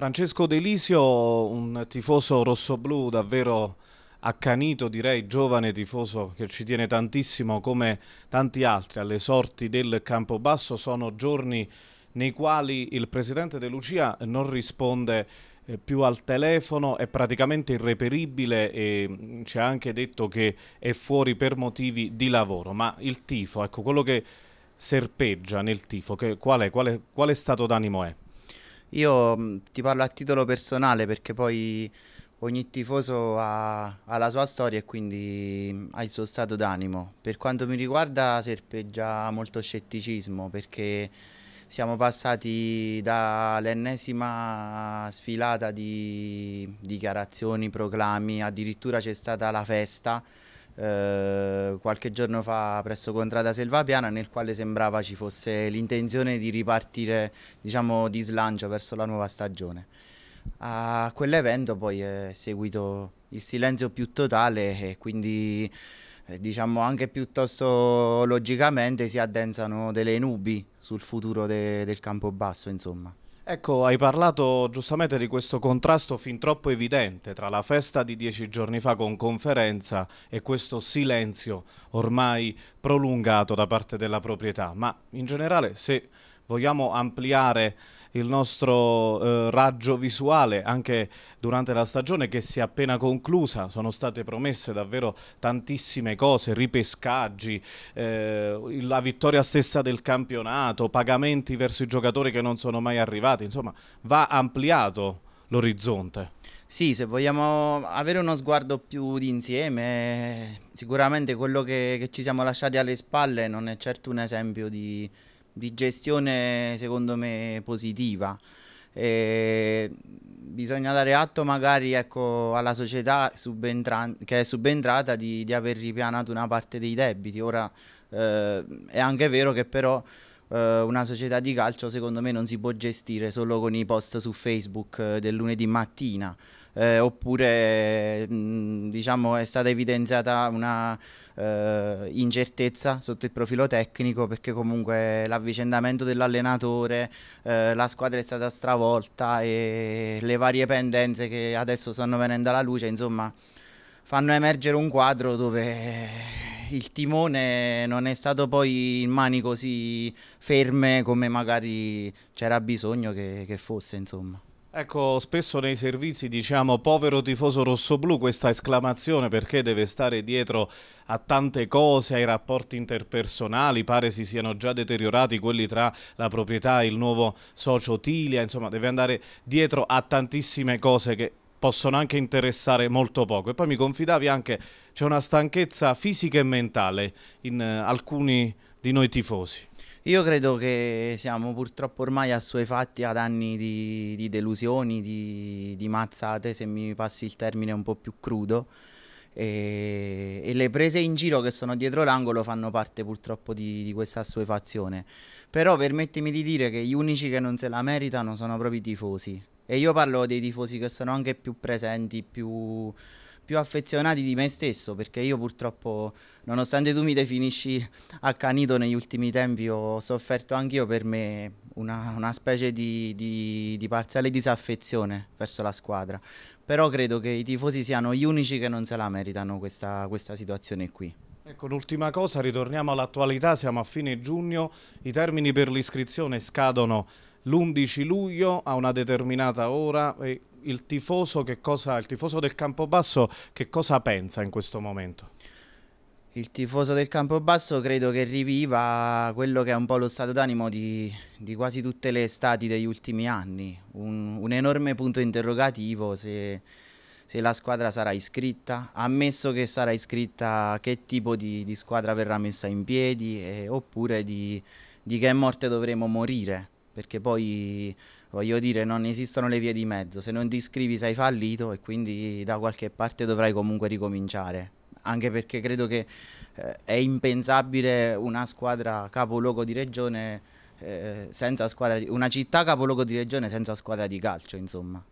Francesco Delisio, un tifoso rossoblù davvero accanito, direi giovane tifoso che ci tiene tantissimo come tanti altri alle sorti del Campobasso, sono giorni nei quali il presidente De Lucia non risponde eh, più al telefono, è praticamente irreperibile e mm, ci ha anche detto che è fuori per motivi di lavoro, ma il tifo, ecco quello che serpeggia nel tifo, che, quale, quale, quale stato d'animo è? Io mm, ti parlo a titolo personale perché poi ogni tifoso ha, ha, la sua storia e quindi mm, ha il suo stato d'animo. Per quanto mi riguarda serpeggia molto scetticismo perché siamo passati dall'ennesima sfilata di dichiarazioni, proclami, addirittura c'è stata la festa eh, qualche giorno fa presso Contrada Selvapiana nel quale sembrava ci fosse l'intenzione di ripartire diciamo, di slancio verso la nuova stagione. A quell'evento poi è seguito il silenzio più totale e quindi eh, diciamo anche piuttosto logicamente si addensano delle nubi sul futuro de del campo basso insomma. Ecco, hai parlato giustamente di questo contrasto fin troppo evidente tra la festa di dieci giorni fa con conferenza e questo silenzio ormai prolungato da parte della proprietà, ma in generale se vogliamo ampliare il nostro eh, raggio visuale anche durante la stagione che si è appena conclusa, sono state promesse davvero tantissime cose, ripescaggi, eh, la vittoria stessa del campionato, pagamenti verso i giocatori che non sono mai arrivati, insomma va ampliato l'orizzonte. Sì, se vogliamo avere uno sguardo più d'insieme, sicuramente quello che, che, ci siamo lasciati alle spalle non è certo un esempio di, di gestione secondo me positiva. E bisogna dare atto magari ecco, alla società che è subentrata di, di aver ripianato una parte dei debiti. Ora eh, è anche vero che però eh, una società di calcio secondo me non si può gestire solo con i post su Facebook eh, del lunedì mattina. Eh, oppure mh, mm, diciamo, è stata evidenziata una eh, incertezza sotto il profilo tecnico perché comunque l'avvicendamento dell'allenatore, eh, la squadra è stata stravolta e le varie pendenze che adesso stanno venendo alla luce, insomma, fanno emergere un quadro dove il timone non è stato poi in mani così ferme come magari c'era bisogno che, che fosse, insomma. Ecco, spesso nei servizi diciamo povero tifoso rossoblu questa esclamazione perché deve stare dietro a tante cose, ai rapporti interpersonali, pare si siano già deteriorati quelli tra la proprietà e il nuovo socio Tilia, insomma deve andare dietro a tantissime cose che possono anche interessare molto poco. E poi mi confidavi anche c'è una stanchezza fisica e mentale in eh, alcuni di noi tifosi. Io credo che siamo purtroppo ormai assuefatti ad anni di, di delusioni, di, di, mazzate, se mi passi il termine un po' più crudo. E, e le prese in giro che sono dietro l'angolo fanno parte purtroppo di, di questa assuefazione. Però permettimi di dire che gli unici che non se la meritano sono proprio i tifosi e io parlo dei tifosi che sono anche più presenti, più, più affezionati di me stesso, perché io purtroppo, nonostante tu mi definisci accanito negli ultimi tempi, ho sofferto anch'io per me una, una specie di, di, di parziale disaffezione verso la squadra. Però credo che i tifosi siano gli unici che non se la meritano questa, questa situazione qui. Ecco, l'ultima cosa, ritorniamo all'attualità, siamo a fine giugno, i termini per l'iscrizione scadono l'11 luglio a una determinata ora il tifoso, cosa, il tifoso del Campobasso che cosa pensa in questo momento? Il tifoso del Campobasso credo che riviva quello che è un po' lo stato d'animo di, di, quasi tutte le estati degli ultimi anni, un, un enorme punto interrogativo se, se, la squadra sarà iscritta, ammesso che sarà iscritta che tipo di, di squadra verrà messa in piedi eh, oppure di, di che morte dovremo morire perché poi voglio dire non esistono le vie di mezzo, se non ti iscrivi sei fallito e quindi da qualche parte dovrai comunque ricominciare, anche perché credo che eh, è impensabile una squadra capoluogo di regione eh, senza squadra di, una città capoluogo di regione senza squadra di calcio, insomma.